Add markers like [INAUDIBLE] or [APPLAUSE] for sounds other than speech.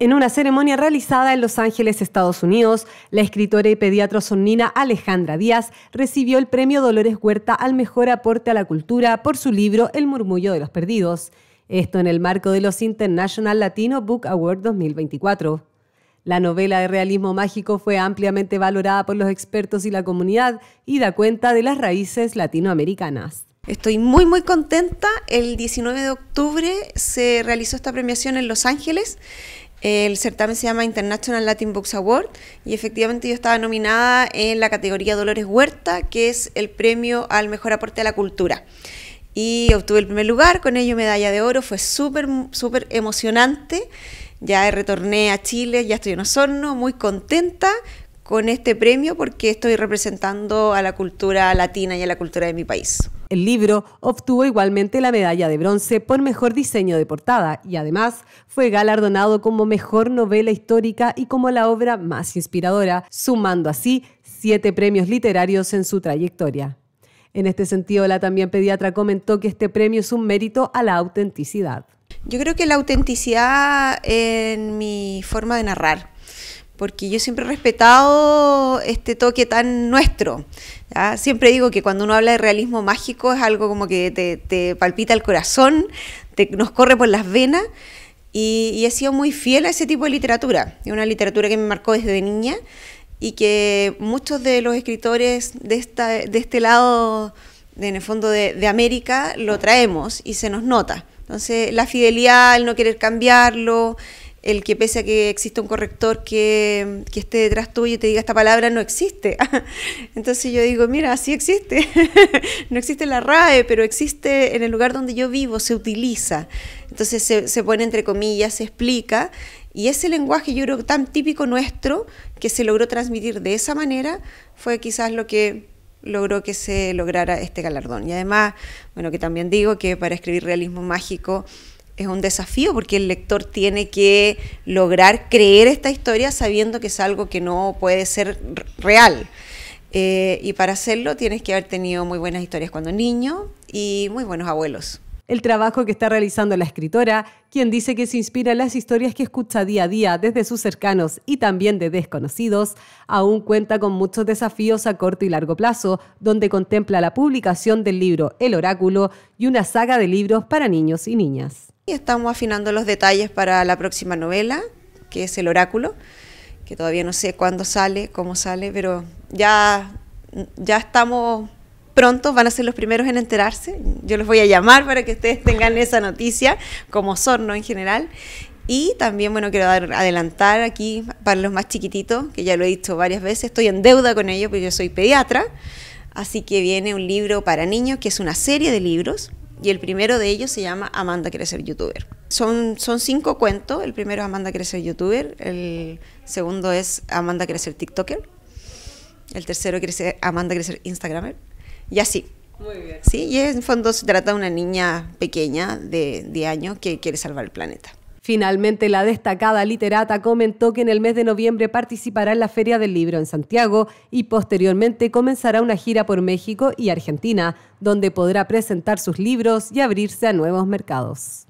En una ceremonia realizada en Los Ángeles, Estados Unidos, la escritora y pediatra sonnina Alejandra Díaz recibió el premio Dolores Huerta al mejor aporte a la cultura por su libro El murmullo de los perdidos. Esto en el marco de los International Latino Book Award 2024. La novela de realismo mágico fue ampliamente valorada por los expertos y la comunidad y da cuenta de las raíces latinoamericanas. Estoy muy muy contenta. El 19 de octubre se realizó esta premiación en Los Ángeles el certamen se llama International Latin Books Award y efectivamente yo estaba nominada en la categoría Dolores Huerta, que es el premio al mejor aporte a la cultura. Y obtuve el primer lugar, con ello medalla de oro, fue súper, súper emocionante. Ya retorné a Chile, ya estoy en Osorno, muy contenta, con este premio porque estoy representando a la cultura latina y a la cultura de mi país. El libro obtuvo igualmente la medalla de bronce por mejor diseño de portada y además fue galardonado como mejor novela histórica y como la obra más inspiradora, sumando así siete premios literarios en su trayectoria. En este sentido, la también pediatra comentó que este premio es un mérito a la autenticidad. Yo creo que la autenticidad en mi forma de narrar, porque yo siempre he respetado este toque tan nuestro. Siempre digo que cuando uno habla de realismo mágico es algo como que te, palpita el corazón, te, nos corre por las venas, y, he sido muy fiel a ese tipo de literatura. Es una literatura que me marcó desde niña y que muchos de los escritores de, esta, de este lado, en el fondo de, de América, lo traemos y se nos nota. Entonces, la fidelidad, el no querer cambiarlo, el que pese a que existe un corrector que, esté detrás tuyo y te diga esta palabra no existe. [LAUGHS] Entonces yo digo, mira, sí existe. [LAUGHS] no existe la RAE, pero existe en el lugar donde yo vivo, se utiliza. Entonces se, se pone entre comillas, se explica. Y ese lenguaje, yo creo, tan típico nuestro, que se logró transmitir de esa manera, fue quizás lo que logró que se lograra este galardón. Y además, bueno, que también digo que para escribir realismo mágico es un desafío porque el lector tiene que lograr creer esta historia sabiendo que es algo que no puede ser real. Eh, y para hacerlo tienes que haber tenido muy buenas historias cuando niño y muy buenos abuelos. El trabajo que está realizando la escritora, quien dice que se inspira en las historias que escucha día a día desde sus cercanos y también de desconocidos, aún cuenta con muchos desafíos a corto y largo plazo, donde contempla la publicación del libro El Oráculo y una saga de libros para niños y niñas. Y estamos afinando los detalles para la próxima novela, que es El Oráculo, que todavía no sé cuándo sale, cómo sale, pero ya, ya estamos prontos, van a ser los primeros en enterarse. Yo los voy a llamar para que ustedes tengan esa noticia, como Sorno en general. Y también, bueno, quiero dar, adelantar aquí para los más chiquititos, que ya lo he dicho varias veces, estoy en deuda con ellos porque yo soy pediatra. Así que viene un libro para niños, que es una serie de libros y el primero de ellos se llama Amanda quiere ser youtuber. Son, son cinco cuentos. El primero es Amanda quiere ser youtuber. El segundo es Amanda quiere ser tiktoker. El tercero quiere Amanda quiere ser instagramer. Y así. Muy bien. Sí, y en fondo se trata de una niña pequeña de 10 años que quiere salvar el planeta. Finalmente, la destacada literata comentó que en el mes de noviembre participará en la Feria del Libro en Santiago y posteriormente comenzará una gira por México y Argentina, donde podrá presentar sus libros y abrirse a nuevos mercados.